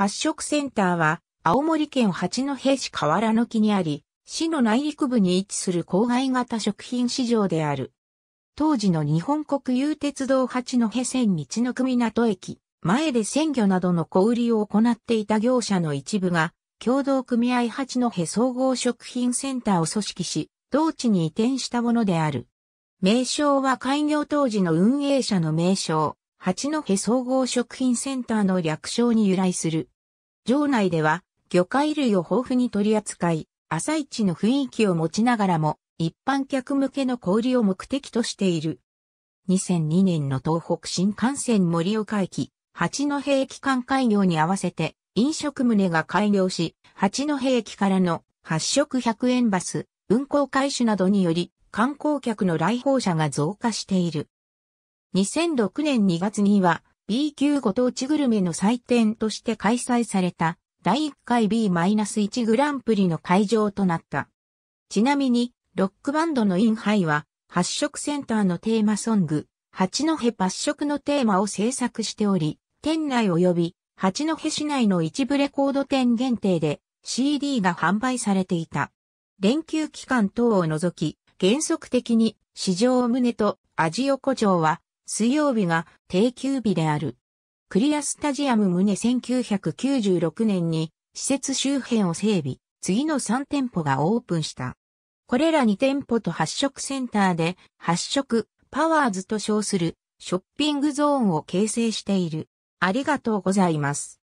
発色センターは、青森県八戸市河原の木にあり、市の内陸部に位置する郊外型食品市場である。当時の日本国有鉄道八戸線道の組港駅、前で鮮魚などの小売りを行っていた業者の一部が、共同組合八戸総合食品センターを組織し、同地に移転したものである。名称は開業当時の運営者の名称、八戸総合食品センターの略称に由来する。場内では魚介類を豊富に取り扱い、朝市の雰囲気を持ちながらも一般客向けの小売を目的としている。2002年の東北新幹線盛岡駅、八戸駅間開業に合わせて飲食棟が開業し、八戸駅からの発食100円バス、運行開始などにより観光客の来訪者が増加している。2006年2月には B 級ご当地グルメの祭典として開催された第1回 B-1 グランプリの会場となった。ちなみに、ロックバンドのインハイは、発色センターのテーマソング、八戸発色のテーマを制作しており、店内及び八戸市内の一部レコード店限定で CD が販売されていた。連休期間等を除き、原則的に市場胸と味横丁は水曜日が定休日である。クリアスタジアム胸1996年に施設周辺を整備、次の3店舗がオープンした。これら2店舗と発色センターで発色パワーズと称するショッピングゾーンを形成している。ありがとうございます。